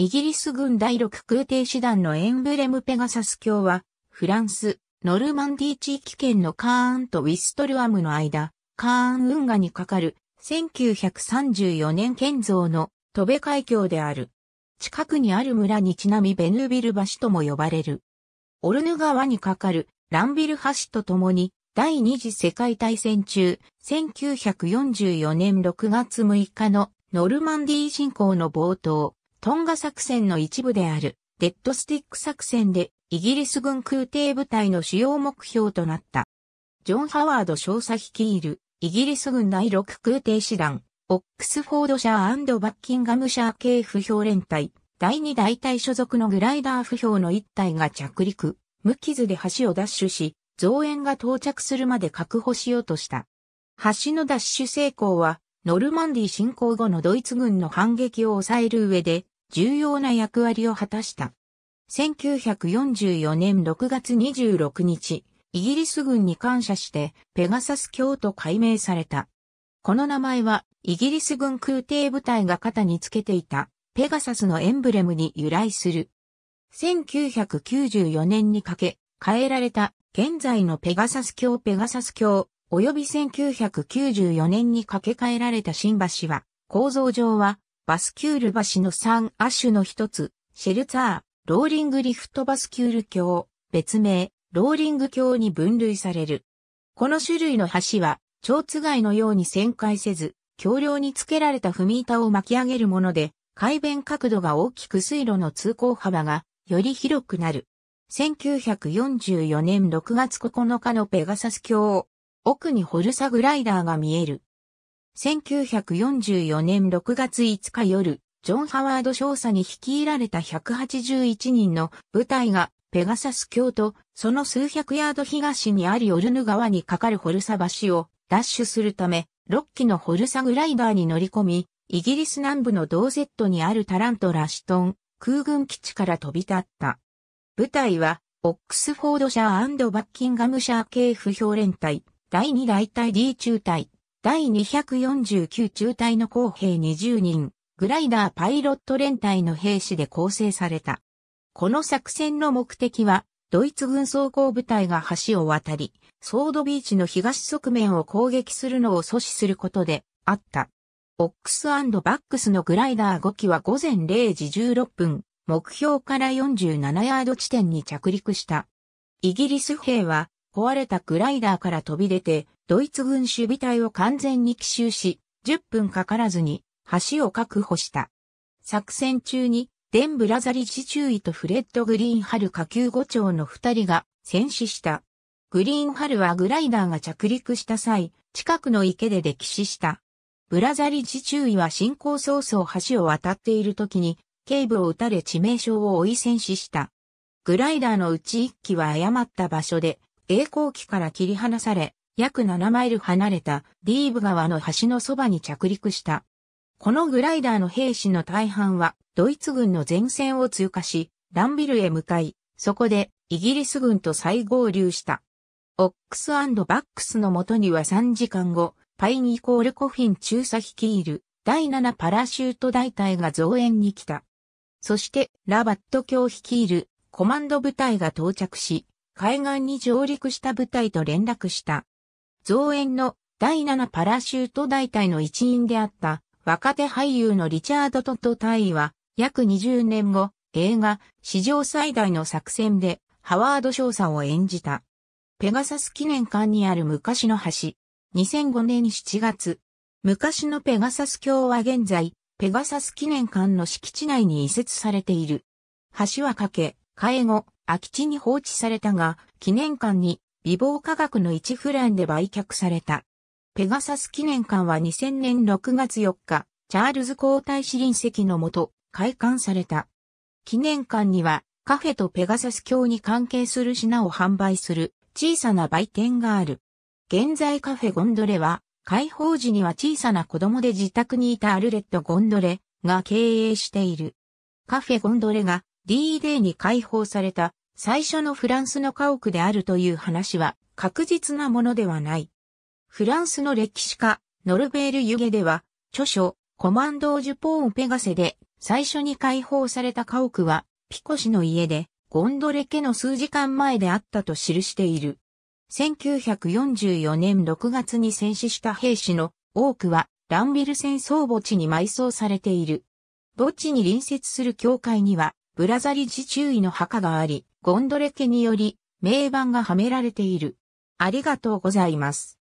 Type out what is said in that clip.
イギリス軍第6空挺師団のエンブレムペガサス橋は、フランス、ノルマンディ地域圏のカーンとウィストルアムの間、カーン運河にかかる1934年建造の戸部海峡である。近くにある村にちなみベヌービル橋とも呼ばれる。オルヌ川にかかるランビル橋とともに第二次世界大戦中1944年6月6日のノルマンディー侵攻の冒頭、トンガ作戦の一部である、デッドスティック作戦で、イギリス軍空挺部隊の主要目標となった。ジョン・ハワード少佐率いる、イギリス軍第6空挺師団、オックスフォードシャーバッキンガムシャー系不評連隊、第2大隊所属のグライダー不評の1隊が着陸、無傷で橋を奪取し、増援が到着するまで確保しようとした。橋の奪取成功は、ノルマンディ侵攻後のドイツ軍の反撃を抑える上で、重要な役割を果たした。1944年6月26日、イギリス軍に感謝してペガサス教と改名された。この名前はイギリス軍空挺部隊が肩につけていたペガサスのエンブレムに由来する。1994年にかけ変えられた現在のペガサス教ペガサス教及び1994年に掛け替えられた新橋は構造上はバスキュール橋の3亜種の一つ、シェルツァー、ローリングリフトバスキュール橋、別名、ローリング橋に分類される。この種類の橋は、蝶津がのように旋回せず、橋梁につけられた踏み板を巻き上げるもので、海弁角度が大きく水路の通行幅がより広くなる。1944年6月9日のペガサス橋、奥にホルサグライダーが見える。1944年6月5日夜、ジョン・ハワード少佐に率いられた181人の部隊がペガサス京都、その数百ヤード東にあるヨルヌ川に架かるホルサ橋をダッシュするため、6機のホルサグライダーに乗り込み、イギリス南部のドーゼットにあるタラント・ラシトン空軍基地から飛び立った。部隊は、オックスフォードシャーバッキンガムシャー系不評連隊、第2大隊 D 中隊、第249中隊の後兵20人、グライダーパイロット連隊の兵士で構成された。この作戦の目的は、ドイツ軍装甲部隊が橋を渡り、ソードビーチの東側面を攻撃するのを阻止することであった。オックスバックスのグライダー5機は午前0時16分、目標から47ヤード地点に着陸した。イギリス兵は壊れたグライダーから飛び出て、ドイツ軍守備隊を完全に奇襲し、10分かからずに橋を確保した。作戦中に、デン・ブラザリ地中尉とフレッド・グリーンハル下級5長の2人が戦死した。グリーンハルはグライダーが着陸した際、近くの池で溺死した。ブラザリ地中尉は進行早々橋を渡っている時に、警部を撃たれ致命傷を負い戦死した。グライダーのうち1機は誤った場所で栄光機から切り離され、約7マイル離れたディーブ川の橋のそばに着陸した。このグライダーの兵士の大半は、ドイツ軍の前線を通過し、ランビルへ向かい、そこでイギリス軍と再合流した。オックスバックスの元には3時間後、パイニーコールコフィン中佐率いる第7パラシュート大隊が増援に来た。そして、ラバット卿率いるコマンド部隊が到着し、海岸に上陸した部隊と連絡した。増援の第7パラシュート大隊の一員であった若手俳優のリチャード・トット大員は約20年後映画史上最大の作戦でハワード少佐を演じた。ペガサス記念館にある昔の橋。2005年7月。昔のペガサス橋は現在、ペガサス記念館の敷地内に移設されている。橋は架け、介護、空き地に放置されたが、記念館に美貌科学の一フランで売却された。ペガサス記念館は2000年6月4日、チャールズ皇太子臨席のもと、開館された。記念館には、カフェとペガサス教に関係する品を販売する小さな売店がある。現在カフェゴンドレは、開放時には小さな子供で自宅にいたアルレット・ゴンドレが経営している。カフェゴンドレが d d a に解放された最初のフランスの家屋であるという話は確実なものではない。フランスの歴史家、ノルベール・ユゲでは、著書、コマンド・ージュポーン・ペガセで、最初に解放された家屋は、ピコ氏の家で、ゴンドレ家の数時間前であったと記している。1944年6月に戦死した兵士の多くは、ランビル戦争墓地に埋葬されている。墓地に隣接する教会には、ブラザリ地中位の墓があり、ゴンドレ家により、名盤がはめられている。ありがとうございます。